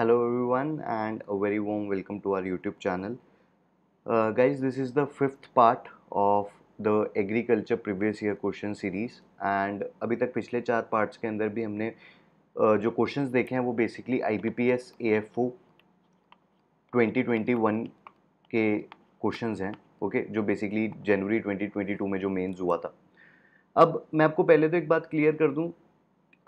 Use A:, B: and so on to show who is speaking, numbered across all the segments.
A: Hello everyone and very warm welcome to our youtube channel uh, guys this is the fifth part of the agriculture previous year question series and अभी तक पिछले चार parts के अंदर भी हमने uh, जो question देखे हैं वो basically I B P S A F O twenty twenty one के क्वेश्चन हैं ओके okay? जो बेसिकली जनवरी ट्वेंटी ट्वेंटी टू में जो मेन्स हुआ था अब मैं आपको पहले तो एक बात क्लियर कर दूँ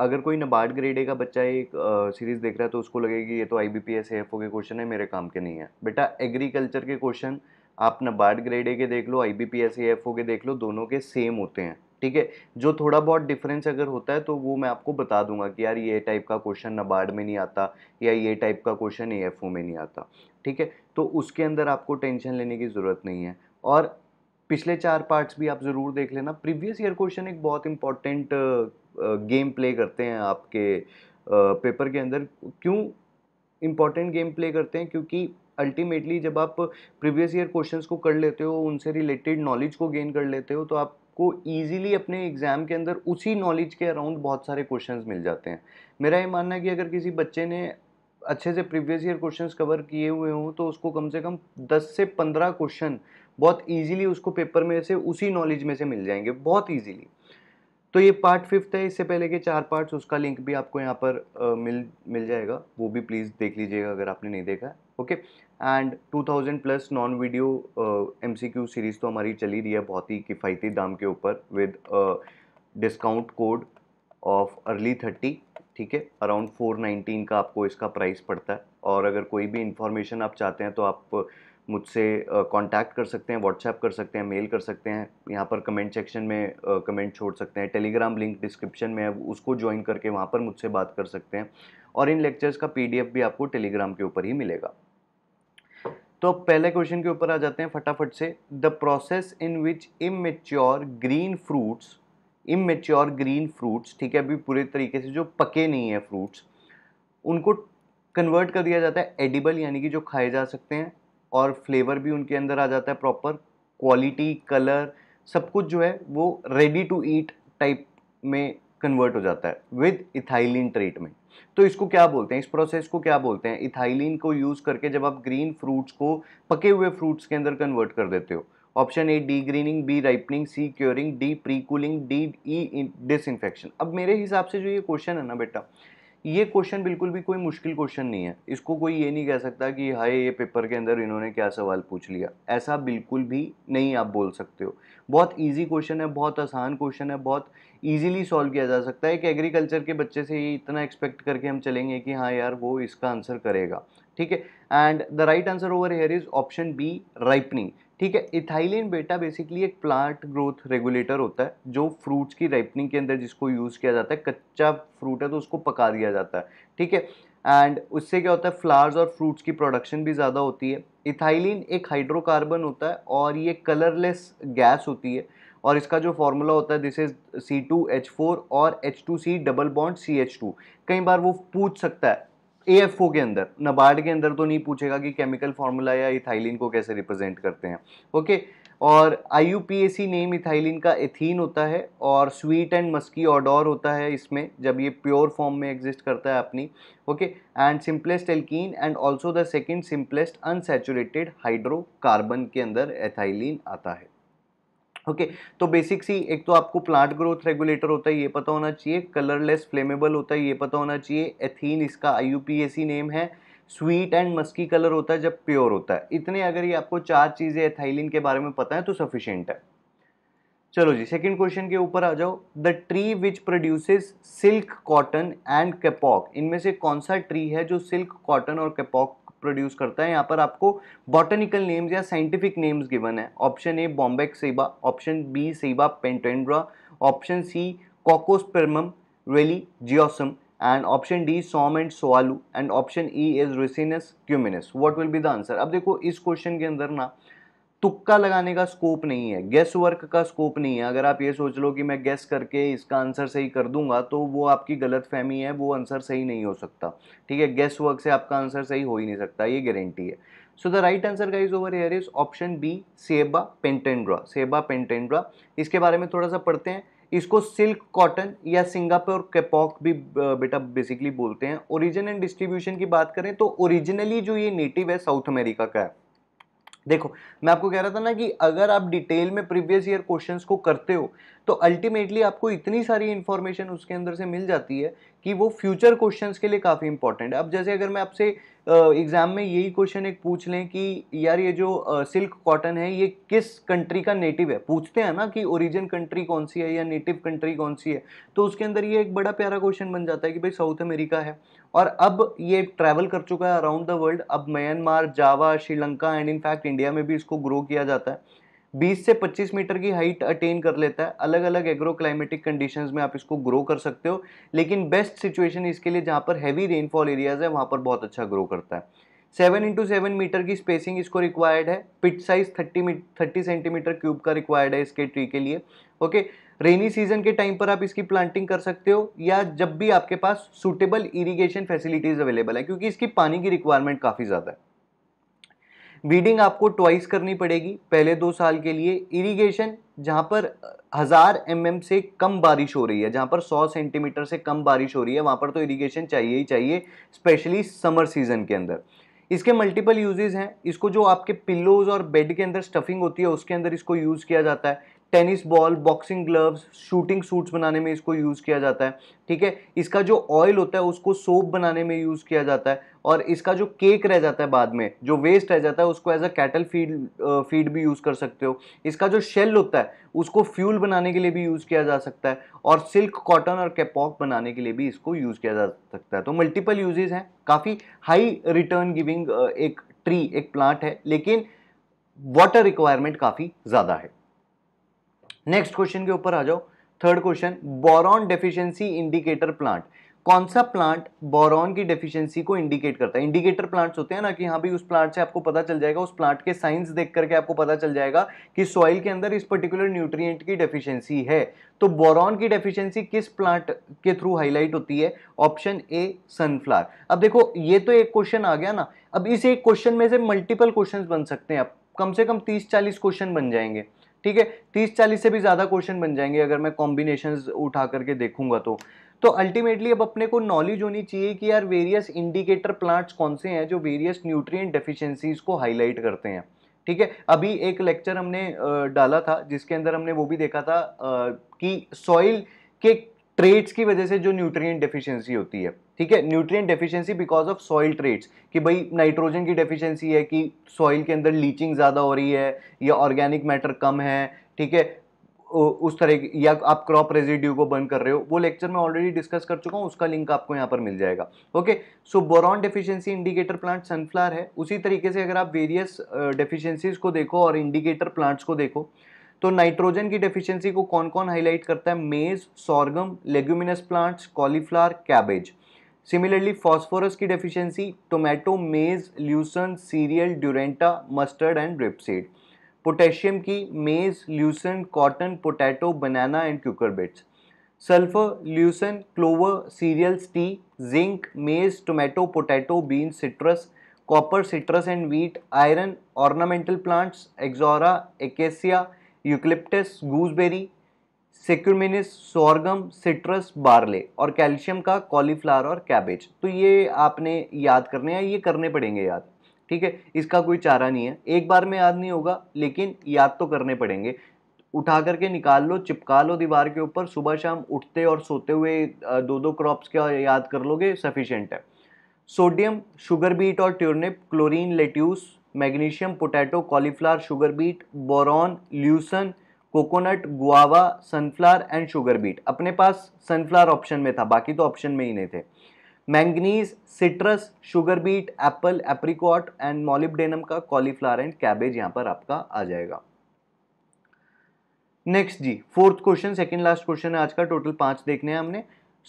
A: अगर कोई नबार्ड ग्रेडे का बच्चा एक सीरीज़ देख रहा है तो उसको लगेगी ये तो I B P S F O के क्वेश्चन है मेरे काम के नहीं है बेटा एग्रीकल्चर के क्वेश्चन आप नबार्ड ग्रेडे के देख लो I B P S F O के देख लो दोनों के सेम होते हैं ठीक है जो थोड़ा बहुत डिफरेंस अगर होता है तो वो मैं आपको बता दूंगा कि यार ये टाइप का क्वेश्चन नबार्ड में नहीं आता या ये टाइप का क्वेश्चन ए एफ ओ में नहीं आता ठीक है तो उसके अंदर आपको टेंशन लेने की ज़रूरत नहीं है और पिछले चार पार्ट्स भी आप ज़रूर देख लेना प्रीवियस ईयर क्वेश्चन एक बहुत इंपॉर्टेंट गेम प्ले करते हैं आपके पेपर के अंदर क्यों इम्पॉर्टेंट गेम प्ले करते हैं क्योंकि अल्टीमेटली जब आप प्रीवियस ईयर क्वेश्चंस को कर लेते हो उनसे रिलेटेड नॉलेज को गेन कर लेते हो तो आपको ईजिली अपने एग्ज़ाम के अंदर उसी नॉलेज के अराउंड बहुत सारे क्वेश्चंस मिल जाते हैं मेरा ये मानना है कि अगर किसी बच्चे ने अच्छे से प्रीवियस ईयर क्वेश्चंस कवर किए हुए हों तो उसको कम से कम 10 से 15 क्वेश्चन बहुत ईजिली उसको पेपर में से उसी नॉलेज में से मिल जाएंगे बहुत ईजिली तो ये पार्ट फिफ्थ है इससे पहले के चार पार्ट्स उसका लिंक भी आपको यहाँ पर uh, मिल मिल जाएगा वो भी प्लीज़ देख लीजिएगा अगर आपने नहीं देखा okay and 2000 plus non video M series तो हमारी चली रही है बहुत ही किफ़ायती दाम के ऊपर with discount code off early thirty ठीक है अराउंड फोर नाइनटीन का आपको इसका प्राइस पड़ता है और अगर कोई भी इन्फॉर्मेशन आप चाहते हैं तो आप मुझसे कांटेक्ट कर सकते हैं व्हाट्सएप कर सकते हैं मेल कर सकते हैं यहाँ पर कमेंट सेक्शन में कमेंट छोड़ सकते हैं टेलीग्राम लिंक डिस्क्रिप्शन में है उसको ज्वाइन करके वहाँ पर मुझसे बात कर सकते हैं और इन लेक्चर्स का पी भी आपको टेलीग्राम के ऊपर ही मिलेगा तो अब पहले क्वेश्चन के ऊपर आ जाते हैं फटाफट से the process in which immature green fruits immature green fruits ठीक है अभी पूरे तरीके से जो पके नहीं है फ्रूट्स उनको कन्वर्ट कर दिया जाता है एडिबल यानी कि जो खाए जा सकते हैं और फ्लेवर भी उनके अंदर आ जाता है प्रॉपर क्वालिटी कलर सब कुछ जो है वो रेडी टू ईट टाइप में कन्वर्ट हो जाता है विद इथाइलिन ट्रीटमेंट तो इसको क्या बोलते हैं इस प्रोसेस को क्या बोलते हैं इथाइलिन को यूज़ करके जब आप ग्रीन फ्रूट्स को पके हुए फ्रूट्स के अंदर कन्वर्ट कर देते हो option A D greening B ripening C curing D pre cooling D E disinfection अब मेरे हिसाब से जो ये क्वेश्चन है ना बेटा ये क्वेश्चन बिल्कुल भी कोई मुश्किल क्वेश्चन नहीं है इसको कोई ये नहीं कह सकता कि हाय ये पेपर के अंदर इन्होंने क्या सवाल पूछ लिया ऐसा बिल्कुल भी नहीं आप बोल सकते हो बहुत ईजी क्वेश्चन है बहुत आसान क्वेश्चन है बहुत इजीली सॉल्व किया जा सकता है एक एग्रीकल्चर के बच्चे से ही इतना एक्सपेक्ट करके हम चलेंगे कि हाँ यार वो इसका आंसर करेगा ठीक है and the right answer over here is option B ripening ठीक है इथाइलिन बेटा बेसिकली एक प्लांट ग्रोथ रेगुलेटर होता है जो फ्रूट्स की राइपनिंग के अंदर जिसको यूज़ किया जाता है कच्चा फ्रूट है तो उसको पका दिया जाता है ठीक है एंड उससे क्या होता है फ्लावर्स और फ्रूट्स की प्रोडक्शन भी ज़्यादा होती है इथाइलिन एक हाइड्रोकार्बन होता है और ये कलरलेस गैस होती है और इसका जो फॉर्मूला होता है this is C two H four और H two C double bond C H two कई बार वो पूछ सकता है ए एफ ओ के अंदर नबार्ड के अंदर तो नहीं पूछेगा कि केमिकल फार्मूला या इथाइलिन को कैसे रिप्रेजेंट करते हैं ओके और I U P C name ethylene का एथीन होता है और स्वीट एंड मस्की ऑडोर होता है इसमें जब ये प्योर फॉर्म में एग्जिस्ट करता है अपनी okay and simplest alkene and also the second simplest unsaturated hydrocarbon के अंदर एथाइलिन आता है ओके okay, तो बेसिक सी एक तो आपको प्लांट ग्रोथ रेगुलेटर होता है ये पता होना चाहिए कलरलेस फ्लेमेबल होता है ये पता होना चाहिए एथीन इसका आई नेम है स्वीट एंड मस्की कलर होता है जब प्योर होता है इतने अगर ये आपको चार चीज़ें एथाइलिन के बारे में पता है तो सफिशेंट है चलो जी सेकंड क्वेश्चन के ऊपर आ जाओ the tree which produces silk cotton and kapok इनमें से कौन सा ट्री है जो सिल्क कॉटन और कैपॉक प्रोड्यूस करता है यहाँ पर आपको बॉटनिकल नेम्स या साइंटिफिक नेम्स गिवन है option A bombax ceiba option B ceiba pentandra option C cochlospermum religiosum and option D Som and Soalu and option E is ricinus communis what will be the answer अब देखो इस question के अंदर ना तुक्का लगाने का स्कोप नहीं है गैस वर्क का स्कोप नहीं है अगर आप ये सोच लो कि मैं गैस करके इसका आंसर सही कर दूंगा तो वो आपकी गलत फहमी है वो आंसर सही नहीं हो सकता ठीक है गैस वर्क से आपका आंसर सही हो ही नहीं सकता ये गारंटी है सो द राइट आंसर का is over here is option B ceiba pentandra सेबा पेंटेंड्रा इसके बारे में थोड़ा सा पढ़ते हैं इसको सिल्क कॉटन या सिंगापुर कैपॉक भी बेटा बेसिकली बोलते हैं ओरिजिन एंड डिस्ट्रीब्यूशन की बात करें तो ओरिजिनली जो ये नेटिव है साउथ अमेरिका का है देखो मैं आपको कह रहा था ना कि अगर आप डिटेल में प्रीवियस ईयर क्वेश्चंस को करते हो तो अल्टीमेटली आपको इतनी सारी इन्फॉर्मेशन उसके अंदर से मिल जाती है कि वो फ्यूचर क्वेश्चंस के लिए काफ़ी इंपॉर्टेंट है अब जैसे अगर मैं आपसे एग्ज़ाम में यही क्वेश्चन एक पूछ लें कि यार ये जो सिल्क कॉटन है ये किस कंट्री का नेटिव है पूछते हैं ना कि ओरिजिन कंट्री कौन सी है या नेटिव कंट्री कौन सी है तो उसके अंदर ये एक बड़ा प्यारा क्वेश्चन बन जाता है कि भाई साउथ अमेरिका है और अब ये ट्रैवल कर चुका है अराउंड द वर्ल्ड अब Myanmar Java Sri Lanka and in fact India में भी इसको ग्रो किया जाता है 20 से 25 मीटर की हाइट अटेन कर लेता है अलग अलग एग्रो क्लाइमेटिक कंडीशन में आप इसको ग्रो कर सकते हो लेकिन बेस्ट सिचुएशन इसके लिए जहाँ पर हैवी रेनफॉल एरियाज है वहाँ पर बहुत अच्छा ग्रो करता है सेवन इंटू सेवन मीटर की स्पेसिंग इसको रिक्वायर्ड है pit size thirty thirty centimetre cube का रिक्वायर्ड है इसके ट्री के लिए ओके रेनी सीजन के टाइम पर आप इसकी प्लांटिंग कर सकते हो या जब भी आपके पास सूटेबल इरिगेशन फैसिलिटीज़ अवेलेबल है क्योंकि इसकी पानी की रिक्वायरमेंट काफ़ी ज़्यादा है बीडिंग आपको ट्वाइस करनी पड़ेगी पहले दो साल के लिए इरिगेशन जहाँ पर हज़ार एम से कम बारिश हो रही है जहाँ पर सौ सेंटीमीटर से कम बारिश हो रही है वहाँ पर तो इरिगेशन चाहिए ही चाहिए स्पेशली समर सीज़न के अंदर इसके मल्टीपल यूजेज़ हैं इसको जो आपके पिल्लोज़ और बेड के अंदर स्टफिंग होती है उसके अंदर इसको यूज़ किया जाता है tennis ball boxing gloves shooting suits बनाने में इसको यूज़ किया जाता है ठीक है इसका जो ऑयल होता है उसको सोप बनाने में यूज़ किया जाता है और इसका जो केक रह जाता है बाद में जो वेस्ट रह जाता है उसको as a cattle feed feed भी यूज़ कर सकते हो इसका जो शेल होता है उसको फ्यूल बनाने के लिए भी यूज़ किया जा सकता है और सिल्क कॉटन और कैपॉक बनाने के लिए भी इसको यूज़ किया जा सकता है तो मल्टीपल यूजेज हैं काफ़ी हाई रिटर्न गिविंग एक ट्री एक प्लांट है लेकिन वाटर रिक्वायरमेंट काफ़ी ज़्यादा है नेक्स्ट क्वेश्चन के ऊपर आ जाओ third question boron deficiency indicator plant कौन सा प्लांट बोरॉन की डेफिशिएंसी को इंडिकेट करता है इंडिकेटर प्लांट्स होते हैं ना कि हाँ भाई उस प्लांट से आपको पता चल जाएगा उस प्लांट के साइंस देख करके आपको पता चल जाएगा कि सॉइल के अंदर इस पर्टिकुलर न्यूट्रिएंट की डेफिशिएंसी है तो बोरॉन की डेफिशिएंसी किस प्लांट के थ्रू हाईलाइट होती है ऑप्शन ए सनफ्लावर अब देखो ये तो एक क्वेश्चन आ गया ना अब इस एक क्वेश्चन में से मल्टीपल क्वेश्चन बन सकते हैं आप कम से कम तीस चालीस क्वेश्चन बन जाएंगे ठीक है तीस चालीस से भी ज़्यादा क्वेश्चन बन जाएंगे अगर मैं कॉम्बिनेशन उठा करके देखूंगा तो तो अल्टीमेटली अब अपने को नॉलेज होनी चाहिए कि यार वेरियस इंडिकेटर प्लांट्स कौन से हैं जो वेरियस न्यूट्रिएंट डेफिशिएंसीज को हाईलाइट करते हैं ठीक है अभी एक लेक्चर हमने डाला था जिसके अंदर हमने वो भी देखा था कि सॉइल के ट्रेड्स की वजह से जो न्यूट्रिएंट डेफिशिएंसी होती है ठीक है nutrient deficiency because of soil traits कि भाई नाइट्रोजन की डेफिशिएंसी है कि सॉइल के अंदर लीचिंग ज़्यादा हो रही है या ऑर्गेनिक मैटर कम है ठीक है उस तरह की या आप क्रॉप रेजिड्यू को बर्न कर रहे हो वो लेक्चर में ऑलरेडी डिस्कस कर चुका हूँ उसका लिंक आपको यहाँ पर मिल जाएगा okay so boron deficiency indicator plant sunflower है उसी तरीके से अगर आप वेरियस डेफिशिएंसीज को देखो और इंडिकेटर प्लांट्स को देखो तो नाइट्रोजन की डेफिशिएंसी को कौन कौन हाईलाइट करता है maize sorghum leguminous plants cauliflower cabbage similarly phosphorus की deficiency tomato maize lucerne cereal duranta mustard and rapeseed potassium की maize lucerne cotton potato banana and cucurbits sulphur lucerne clover cereals tea zinc maize tomato potato bean citrus copper citrus and wheat iron ornamental plants ixora acacia eucalyptus gooseberry cucumis sorghum citrus barley और calcium का cauliflower और cabbage तो ये आपने याद करने हैं ये करने पड़ेंगे याद ठीक है इसका कोई चारा नहीं है एक बार में याद नहीं होगा लेकिन याद तो करने पड़ेंगे उठा करके निकाल लो चिपका लो दीवार के ऊपर सुबह शाम उठते और सोते हुए दो दो क्रॉप्स का याद कर लोगे सफिशेंट है सोडियम शुगर बीट और turnip chlorine lettuce magnesium potato cauliflower sugar beet boron lucerne coconut guava sunflower and sugar beet अपने पास सनफ्लावर ऑप्शन में था बाकी तो ऑप्शन में ही नहीं थे manganese citrus sugar beet apple apricot and molybdenum का कॉलीफ्लावर एंड कैबेज यहाँ पर आपका आ जाएगा नेक्स्ट जी fourth question second last question है आज का टोटल पांच देखने हैं हमने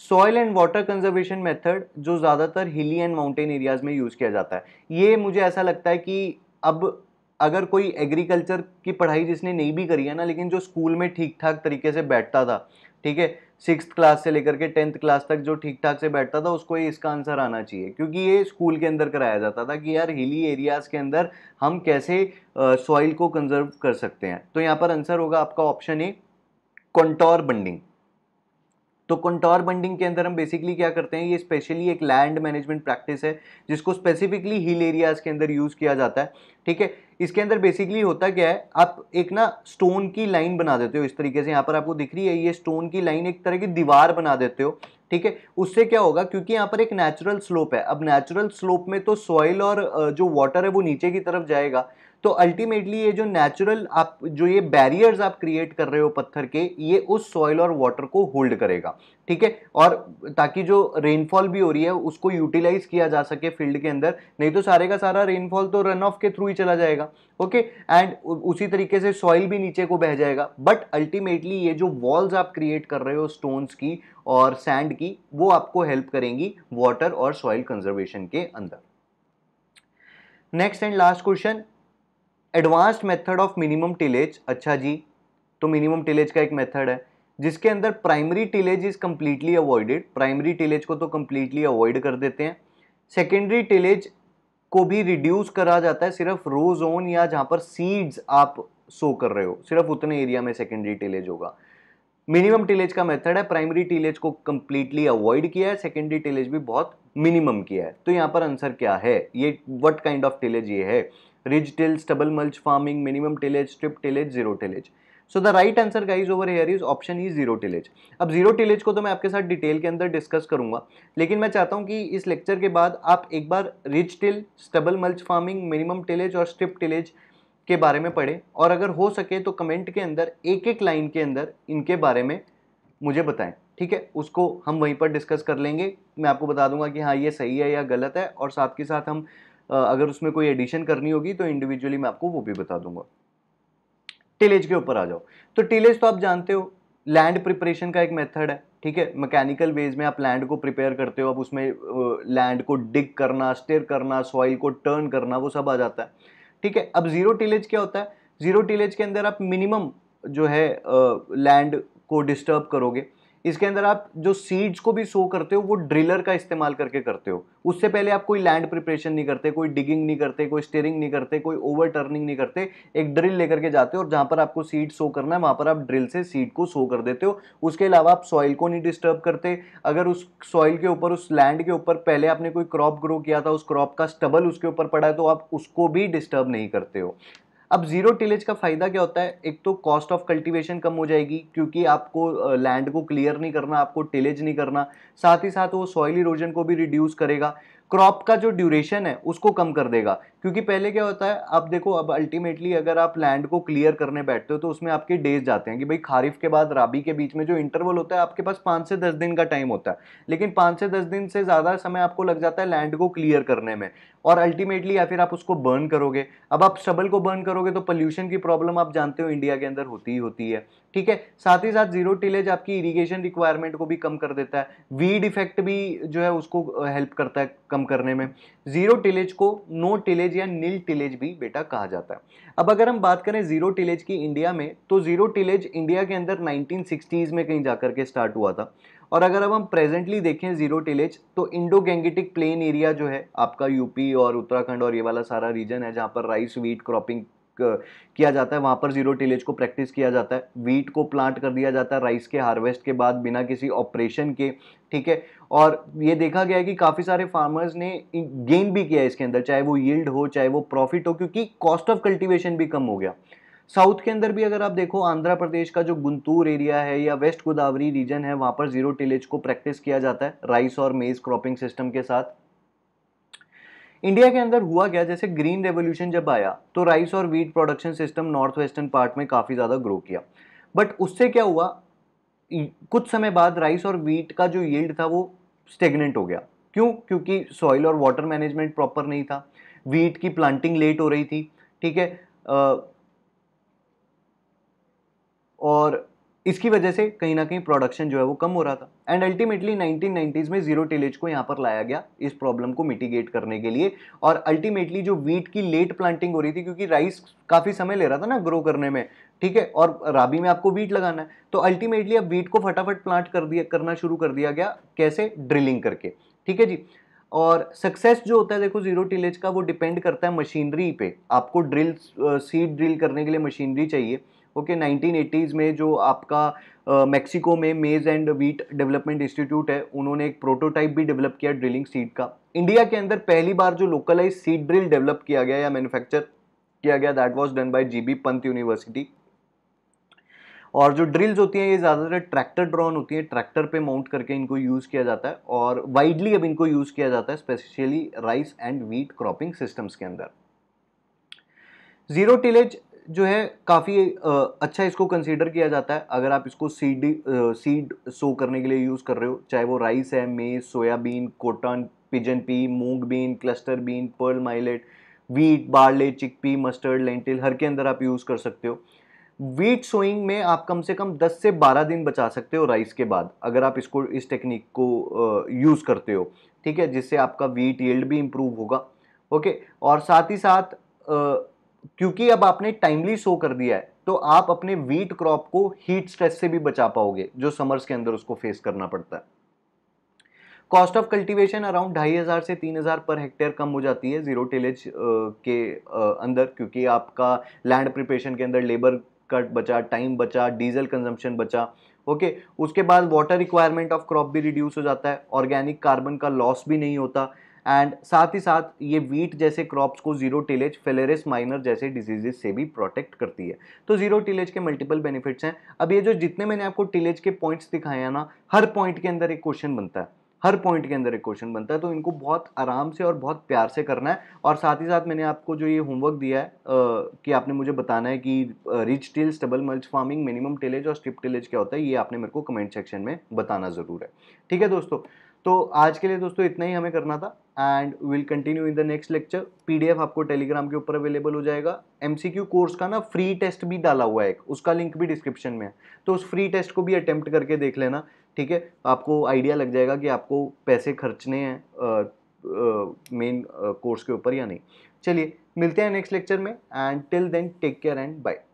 A: soil and water conservation method जो ज़्यादातर हिली एंड माउंटेन एरियाज़ में यूज़ किया जाता है ये मुझे ऐसा लगता है कि अब अगर कोई एग्रीकल्चर की पढ़ाई जिसने नहीं भी करी है ना लेकिन जो स्कूल में ठीक ठाक तरीके से बैठता था ठीक है सिक्स क्लास से लेकर के टेंथ क्लास तक जो ठीक ठाक से बैठता था उसको इसका आंसर आना चाहिए क्योंकि ये स्कूल के अंदर कराया जाता था कि यार हिली एरियाज़ के अंदर हम कैसे सॉइल को कंजर्व कर सकते हैं तो यहाँ पर आंसर होगा आपका ऑप्शन ए कॉन्टोर बंडिंग तो कंटोर बंडिंग के अंदर हम बेसिकली क्या करते हैं ये स्पेशली एक लैंड मैनेजमेंट प्रैक्टिस है जिसको स्पेसिफिकली हिल एरियाज़ के अंदर यूज़ किया जाता है ठीक है इसके अंदर बेसिकली होता क्या है आप एक ना स्टोन की लाइन बना देते हो इस तरीके से यहाँ पर आपको दिख रही है ये स्टोन की लाइन एक तरह की दीवार बना देते हो ठीक है उससे क्या होगा क्योंकि यहाँ पर एक नेचुरल स्लोप है अब नेचुरल स्लोप में तो सॉइल और जो वाटर है वो नीचे की तरफ जाएगा तो अल्टीमेटली ये जो नेचुरल आप जो ये बैरियर्स आप क्रिएट कर रहे हो पत्थर के ये उस सॉइल और वाटर को होल्ड करेगा ठीक है और ताकि जो रेनफॉल भी हो रही है उसको यूटिलाइज किया जा सके फील्ड के अंदर नहीं तो सारे का सारा रेनफॉल तो रन ऑफ के थ्रू ही चला जाएगा ओके एंड उसी तरीके से सॉइल भी नीचे को बह जाएगा बट अल्टीमेटली ये जो वॉल्स आप क्रिएट कर रहे हो स्टोन्स की और सैंड की वो आपको हेल्प करेंगी वाटर और सॉइल कंजर्वेशन के अंदर next and last question advanced method of minimum tillage अच्छा जी तो मिनिमम टिलेज का एक मेथड है जिसके अंदर primary tillage is completely avoided primary tillage को तो कम्प्लीटली अवॉइड कर देते हैं सेकेंडरी टिलेज को भी रिड्यूस करा जाता है सिर्फ रो जोन या जहाँ पर सीड्स आप सो कर रहे हो सिर्फ उतने एरिया में सेकेंडरी टिलेज होगा मिनिमम टिलेज का मेथड है प्राइमरी टिलेज को कम्प्लीटली अवॉइड किया है सेकेंडरी टिलेज भी बहुत मिनिमम किया है तो यहाँ पर आंसर क्या है ये वट काइंड ऑफ टिलेज ये है ridge till, stubble mulch farming minimum tillage strip tillage zero tillage so the right answer guys over here is option E zero tillage अब जीरो टिलेज को तो मैं आपके साथ डिटेल के अंदर डिस्कस करूंगा लेकिन मैं चाहता हूं कि इस लेक्चर के बाद आप एक बार ridge till stubble mulch farming minimum tillage और स्ट्रिप टिलेज के बारे में पढ़ें और अगर हो सके तो कमेंट के अंदर एक एक लाइन के अंदर इनके बारे में मुझे बताएं ठीक है उसको हम वहीं पर डिस्कस कर लेंगे मैं आपको बता दूंगा कि हाँ ये सही है या गलत है और साथ के साथ हम अगर उसमें कोई एडिशन करनी होगी तो इंडिविजुअली मैं आपको वो भी बता दूंगा टिलेज के ऊपर आ जाओ तो टिलेज तो आप जानते हो लैंड प्रिपरेशन का एक मेथड है ठीक है मैकेनिकल वेज में आप लैंड को प्रिपेयर करते हो आप उसमें लैंड को डिग करना स्टेयर करना सॉइल को टर्न करना वो सब आ जाता है ठीक है अब जीरो टिलेज क्या होता है जीरो टिलेज के अंदर आप मिनिमम जो है लैंड को डिस्टर्ब करोगे इसके अंदर आप जो सीड्स को भी सो करते हो वो ड्रिलर का इस्तेमाल करके करते हो उससे पहले आप कोई लैंड प्रिपरेशन नहीं करते कोई डिगिंग नहीं करते कोई स्टेरिंग नहीं करते कोई ओवर टर्निंग नहीं करते एक ड्रिल लेकर के जाते हो और जहाँ पर आपको सीड सो करना है वहाँ पर आप ड्रिल से सीड को सो कर देते हो उसके अलावा आप सॉइल को नहीं डिस्टर्ब करते अगर उस सॉइल के ऊपर उस लैंड के ऊपर पहले आपने कोई क्रॉप ग्रो किया था उस क्रॉप का स्टबल उसके ऊपर पड़ा है तो आप उसको भी डिस्टर्ब नहीं करते हो अब जीरो टिलेज का फायदा क्या होता है एक तो कॉस्ट ऑफ कल्टीवेशन कम हो जाएगी क्योंकि आपको लैंड को क्लियर नहीं करना आपको टिलेज नहीं करना साथ ही साथ वो सॉइल इरोजन को भी रिड्यूस करेगा क्रॉप का जो ड्यूरेशन है उसको कम कर देगा क्योंकि पहले क्या होता है आप देखो अब अल्टीमेटली अगर आप लैंड को क्लियर करने बैठते हो तो उसमें आपके डेज जाते हैं कि भाई खारिफ के बाद राबी के बीच में जो इंटरवल होता है आपके पास पाँच से दस दिन का टाइम होता है लेकिन पाँच से दस दिन से ज़्यादा समय आपको लग जाता है लैंड को क्लियर करने में और अल्टीमेटली या फिर आप उसको बर्न करोगे अब आप शबल को बर्न करोगे तो पोल्यूशन की प्रॉब्लम आप जानते हो इंडिया के अंदर होती ही होती है ठीक है साथ ही साथ जीरो टिलेज आपकी इरिगेशन रिक्वायरमेंट को भी कम कर देता है वीड इफेक्ट भी जो है उसको हेल्प करता है कम करने में जीरो टिलेज को नो टिलेज टिलेज या नील टिलेज भी बेटा कहा जाता है अब अगर हम बात करें ज़ीरो टिलेज की इंडिया में तो ज़ीरो टिलेज इंडिया के अंदर 1960s में कहीं जाकर के स्टार्ट हुआ था और अगर अब हम प्रेजेंटली देखें ज़ीरो टिलेज तो इंडो गेंगेटिक प्लेन एरिया जो है आपका यूपी और उत्तराखंड और ये वाला सारा रीजन है जहाँ पर राइस वीट क्रॉपिंग Uh, किया जाता है वहाँ पर जीरो टिलेज को प्रैक्टिस किया जाता है वीट को प्लांट कर दिया जाता है राइस के हार्वेस्ट के बाद बिना किसी ऑपरेशन के ठीक है और ये देखा गया है कि काफ़ी सारे फार्मर्स ने गेन भी किया इसके अंदर चाहे वो यील्ड हो चाहे वो प्रॉफिट हो क्योंकि कॉस्ट ऑफ कल्टिवेशन भी कम हो गया साउथ के अंदर भी अगर आप देखो आंध्र प्रदेश का जो गुंतूर एरिया है या वेस्ट गोदावरी रीजन है वहाँ पर जीरो टिलेज को प्रैक्टिस किया जाता है राइस और मेज़ क्रॉपिंग सिस्टम के साथ इंडिया के अंदर हुआ क्या जैसे ग्रीन रेवोल्यूशन जब आया तो राइस और wheat production system north western part में काफ़ी ज़्यादा ग्रो किया बट उससे क्या हुआ कुछ समय बाद राइस और वीट का जो यील्ड था वो स्टेगनेंट हो गया क्यों क्योंकि सॉइल और वाटर मैनेजमेंट प्रॉपर नहीं था वीट की प्लांटिंग लेट हो रही थी ठीक है और इसकी वजह से कहीं ना कहीं प्रोडक्शन जो है वो कम हो रहा था एंड अल्टीमेटली 1990s में जीरो टिलेज को यहाँ पर लाया गया इस प्रॉब्लम को मिटिगेट करने के लिए और अल्टीमेटली जो वीट की लेट प्लांटिंग हो रही थी क्योंकि राइस काफ़ी समय ले रहा था ना ग्रो करने में ठीक है और राबी में आपको वीट लगाना है तो अल्टीमेटली अब वीट को फटाफट प्लांट कर दिया करना शुरू कर दिया गया कैसे ड्रिलिंग करके ठीक है जी और सक्सेस जो होता है देखो जीरो टिलेज का वो डिपेंड करता है मशीनरी पे आपको ड्रिल सीड ड्रिल करने के लिए मशीनरी चाहिए ओके okay, 1980s में जो आपका मेक्सिको में मेज़ एंड वीट डेवलपमेंट इंस्टीट्यूट है उन्होंने एक प्रोटोटाइप भी डेवलप किया ड्रिलिंग सीड का इंडिया के अंदर पहली बार जो लोकलाइज सीड ड्रिल डेवलप किया गया या मैन्युफैक्चर किया गया that was done by GB Pant university और जो ड्रिल्स होती हैं ये ज़्यादातर ट्रैक्टर ड्रॉन होती हैं ट्रैक्टर पे माउंट करके इनको यूज़ किया जाता है और वाइडली अब इनको यूज़ किया जाता है specially rice and wheat cropping systems के अंदर जीरो टिलेज जो है काफ़ी अच्छा इसको कंसीडर किया जाता है अगर आप इसको सीड सीड सो करने के लिए यूज़ कर रहे हो चाहे वो राइस है maize soybean cotton pigeon pea moong bean cluster bean pearl millet wheat barley chickpea mustard lentil हर के अंदर आप यूज़ कर सकते हो वीट सोइंग में आप कम से कम 10 से 12 दिन बचा सकते हो राइस के बाद अगर आप इसको इस टेक्निक को यूज़ करते हो ठीक है जिससे आपका वीट येल्ड भी इम्प्रूव होगा ओके और साथ ही साथ क्योंकि अब आपने टाइमली सो कर दिया है तो आप अपने वीट क्रॉप को हीट स्ट्रेस से भी बचा पाओगे जो समर्स के अंदर उसको फेस करना पड़ता है कॉस्ट ऑफ कल्टीवेशन अराउंड ढाई हज़ार से तीन हज़ार पर हेक्टेयर कम हो जाती है ज़ीरो टेलेज के अंदर क्योंकि आपका लैंड प्रिपरेशन के अंदर लेबर कट बचा टाइम बचा डीजल कंजम्पशन बचा ओके okay, उसके बाद वाटर रिक्वायरमेंट ऑफ क्रॉप भी रिड्यूस हो जाता है ऑर्गेनिक कार्बन का लॉस भी नहीं होता एंड साथ ही साथ ये वीट जैसे क्रॉप्स को जीरो टिलेज फेलेरिस माइनर जैसे डिजीजेस से भी प्रोटेक्ट करती है तो जीरो टिलेज के मल्टीपल बेनिफिट्स हैं अब ये जो जितने मैंने आपको टिलेज के पॉइंट्स दिखाए हैं ना हर पॉइंट के अंदर एक क्वेश्चन बनता है हर पॉइंट के अंदर एक क्वेश्चन बनता है तो इनको बहुत आराम से और बहुत प्यार से करना है और साथ ही साथ मैंने आपको जो ये होमवर्क दिया है आ, कि आपने मुझे बताना है कि ridge tills double mulch farming minimum tillage और स्ट्रिप टिलेज क्या होता है ये आपने मेरे को कमेंट सेक्शन में बताना ज़रूर है ठीक है दोस्तों तो आज के लिए दोस्तों इतना ही हमें करना था and will continue in the next lecture PDF आपको टेलीग्राम के ऊपर अवेलेबल हो जाएगा एमसीक्यू कोर्स का ना फ्री टेस्ट भी डाला हुआ है एक उसका लिंक भी डिस्क्रिप्शन में है तो उस फ्री टेस्ट को भी अटैम्प्ट करके देख लेना ठीक है आपको आइडिया लग जाएगा कि आपको पैसे खर्चने हैं मेन कोर्स के ऊपर या नहीं चलिए मिलते हैं नेक्स्ट लेक्चर में and till then take care and bye